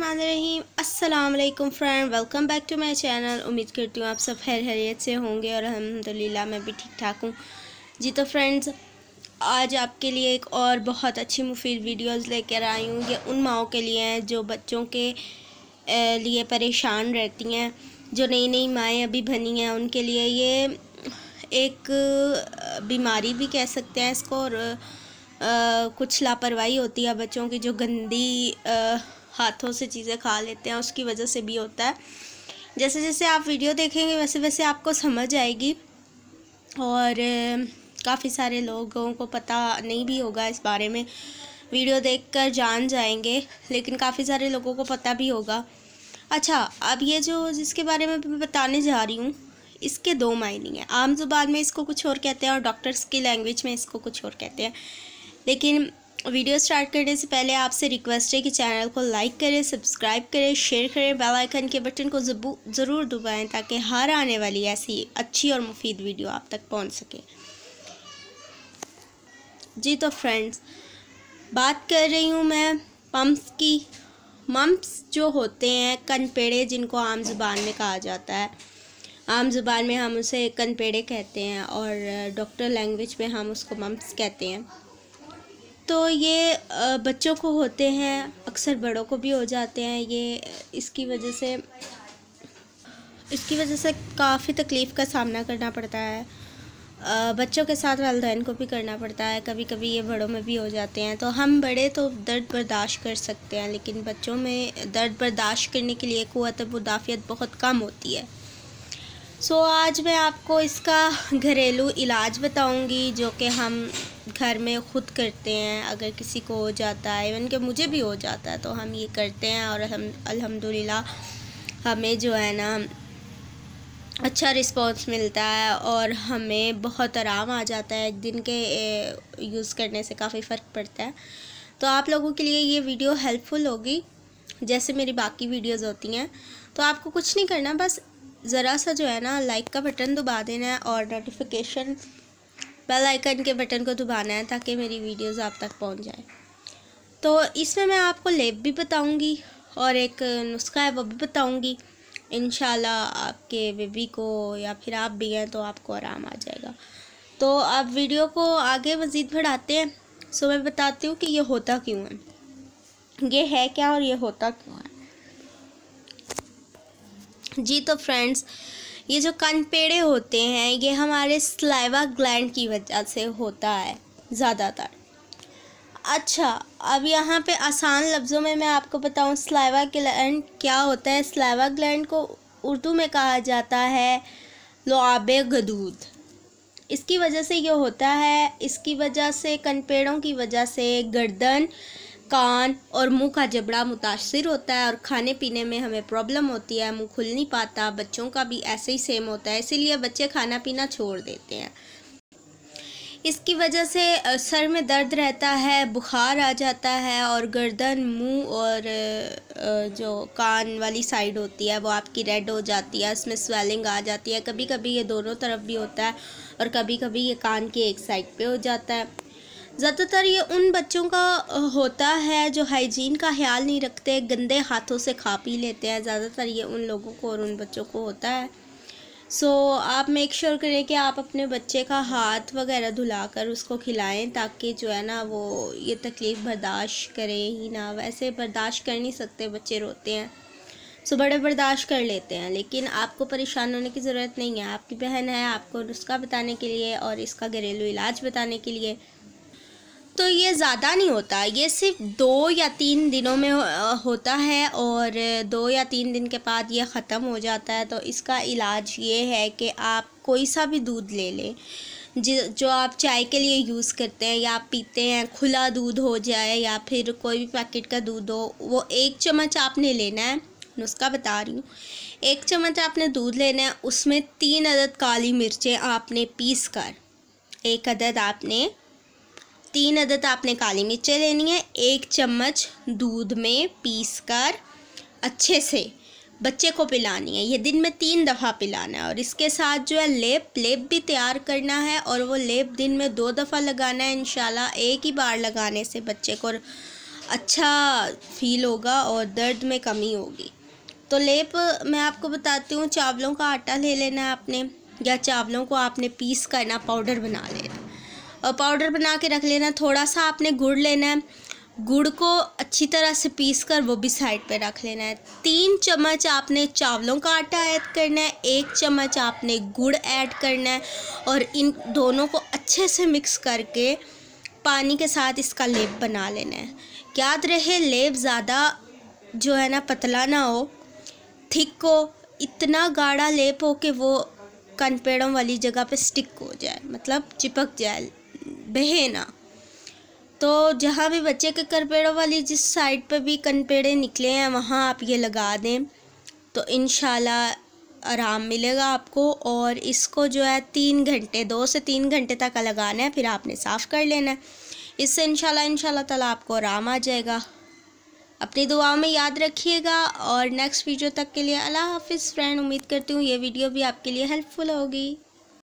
रहीम अस्सलाम वालेकुम friend welcome back to my channel उम्मीद करती हूँ आप सब खैर खैरियत से होंगे और अलहमदिल्ला मैं भी ठीक ठाक हूँ जी तो फ्रेंड्स आज आपके लिए एक और बहुत अच्छी मुफीद वीडियोस लेकर आई हूँ ये उन माओ के लिए हैं जो बच्चों के लिए परेशान रहती हैं जो नई नई माएँ अभी बनी हैं उनके लिए ये एक बीमारी भी कह सकते हैं इसको और आ, कुछ लापरवाही होती है बच्चों की जो गंदी आ, हाथों से चीज़ें खा लेते हैं उसकी वजह से भी होता है जैसे जैसे आप वीडियो देखेंगे वैसे वैसे आपको समझ आएगी और काफ़ी सारे लोगों को पता नहीं भी होगा इस बारे में वीडियो देखकर जान जाएंगे लेकिन काफ़ी सारे लोगों को पता भी होगा अच्छा अब ये जो जिसके बारे में मैं बताने जा रही हूँ इसके दो मायने हैं आम जुबान में इसको कुछ और कहते हैं और डॉक्टर्स की लैंग्वेज में इसको कुछ और कहते हैं लेकिन वीडियो स्टार्ट करने से पहले आपसे रिक्वेस्ट है कि चैनल को लाइक करें सब्सक्राइब करें शेयर करें बेल आइकन के बटन को ज़रूर दबाएं ताकि हर आने वाली ऐसी अच्छी और मुफीद वीडियो आप तक पहुंच सके जी तो फ्रेंड्स बात कर रही हूँ मैं पम्प्स की मम्प्स जो होते हैं कनपेड़े जिनको आम जुबान में कहा जाता है आम जुबान में हम उसे कनपेड़े कहते हैं और डॉक्टर लैंग्वेज में हम उसको मम्प्स कहते हैं तो ये बच्चों को होते हैं अक्सर बड़ों को भी हो जाते हैं ये इसकी वजह से इसकी वजह से काफ़ी तकलीफ़ का सामना करना पड़ता है बच्चों के साथ वालदेन को भी करना पड़ता है कभी कभी ये बड़ों में भी हो जाते हैं तो हम बड़े तो दर्द बर्दाश्त कर सकते हैं लेकिन बच्चों में दर्द बर्दाश्त करने के लिए कुत मुदाफ़ियत बहुत कम होती है सो so, आज मैं आपको इसका घरेलू इलाज बताऊंगी जो कि हम घर में ख़ुद करते हैं अगर किसी को हो जाता है इवन के मुझे भी हो जाता है तो हम ये करते हैं और हम अल्हम्दुलिल्लाह हमें जो है ना अच्छा रिस्पांस मिलता है और हमें बहुत आराम आ जाता है एक दिन के यूज़ करने से काफ़ी फ़र्क पड़ता है तो आप लोगों के लिए ये वीडियो हेल्पफुल होगी जैसे मेरी बाकी वीडियोज़ होती हैं तो आपको कुछ नहीं करना बस ज़रा सा जो है ना लाइक का बटन दबा देना है और नोटिफिकेशन बेल आइकन के बटन को दबाना है ताकि मेरी वीडियोस आप तक पहुंच जाए तो इसमें मैं आपको लेप भी बताऊंगी और एक नुस्खा है वो भी बताऊँगी इन आपके बेबी को या फिर आप भी हैं तो आपको आराम आ जाएगा तो आप वीडियो को आगे मज़ीद बढ़ाते हैं सो मैं बताती हूँ कि ये होता क्यों है ये है क्या और ये होता क्यों है जी तो फ्रेंड्स ये जो कनपेड़े होते हैं ये हमारे स्लाइवा ग्लैंड की वजह से होता है ज़्यादातर अच्छा अब यहाँ पे आसान लफ्ज़ों में मैं आपको बताऊँ स्लाइवा ग्लैंड क्या होता है स्लाइवा ग्लैंड को उर्दू में कहा जाता है लोआब गदूद इसकी वजह से ये होता है इसकी वजह से कनपेड़ों की वजह से गर्दन कान और मुंह का जबड़ा मुतासर होता है और खाने पीने में हमें प्रॉब्लम होती है मुंह खुल नहीं पाता बच्चों का भी ऐसे ही सेम होता है इसीलिए बच्चे खाना पीना छोड़ देते हैं इसकी वजह से सर में दर्द रहता है बुखार आ जाता है और गर्दन मुंह और जो कान वाली साइड होती है वो आपकी रेड हो जाती है उसमें स्वेलिंग आ जाती है कभी कभी ये दोनों तरफ भी होता है और कभी कभी ये कान की एक साइड पे हो जाता है ज़्यादातर ये उन बच्चों का होता है जो हाइजीन का ख्याल नहीं रखते गंदे हाथों से खा पी लेते हैं ज़्यादातर ये उन लोगों को और उन बच्चों को होता है सो so, आप मेक श्योर sure करें कि आप अपने बच्चे का हाथ वगैरह धुला कर उसको खिलाएं ताकि जो है ना वो ये तकलीफ़ बर्दाश्त करें ही ना वैसे बर्दाश्त कर नहीं सकते बच्चे रोते हैं सो so, बड़े बर्दाश्त कर लेते हैं लेकिन आपको परेशान होने की ज़रूरत नहीं है आपकी बहन है आपको नुस्खा बताने के लिए और इसका घरेलू इलाज बताने के लिए तो ये ज़्यादा नहीं होता ये सिर्फ दो या तीन दिनों में होता है और दो या तीन दिन के बाद ये ख़त्म हो जाता है तो इसका इलाज ये है कि आप कोई सा भी दूध ले लें जो आप चाय के लिए यूज़ करते हैं या आप पीते हैं खुला दूध हो जाए या फिर कोई भी पैकेट का दूध हो वो एक चम्मच आपने लेना है नुस्खा बता रही हूँ एक चम्मच आपने दूध लेना है उसमें तीन अदद काली मिर्चें आपने पीस कर एक अदद आपने तीन अदद आपने काली मिर्चें लेनी है एक चम्मच दूध में पीस कर अच्छे से बच्चे को पिलानी है ये दिन में तीन दफ़ा पिलाना है और इसके साथ जो है लेप लेप भी तैयार करना है और वो लेप दिन में दो दफ़ा लगाना है इन एक ही बार लगाने से बच्चे को अच्छा फील होगा और दर्द में कमी होगी तो लेप मैं आपको बताती हूँ चावलों का आटा ले लेना है आपने या चावलों को आपने पीस करना पाउडर बना लेना पाउडर बना के रख लेना थोड़ा सा आपने गुड़ लेना है गुड़ को अच्छी तरह से पीस कर वो भी साइड पे रख लेना है तीन चम्मच आपने चावलों का आटा ऐड करना है एक चम्मच आपने गुड़ ऐड करना है और इन दोनों को अच्छे से मिक्स करके पानी के साथ इसका लेप बना लेना है याद रहे लेप ज़्यादा जो है ना पतला ना हो थिक हो इतना गाढ़ा लेप हो कि वो कनपेड़ों वाली जगह पे स्टिक हो जाए मतलब चिपक जाए बहेना तो जहाँ भी बच्चे के पेड़ों वाली जिस साइड पर भी कनपेड़े निकले हैं वहाँ आप ये लगा दें तो इन आराम मिलेगा आपको और इसको जो है तीन घंटे दो से तीन घंटे तक लगाना है फिर आपने साफ़ कर लेना है इससे इनशाला इनशाला तला आपको आराम आ जाएगा अपनी दुआओं में याद रखिएगा और नेक्स्ट वीडियो तक के लिए अल्लाह हाफिज़ फ्रेंड उम्मीद करती हूँ ये वीडियो भी आपके लिए हेल्पफुल होगी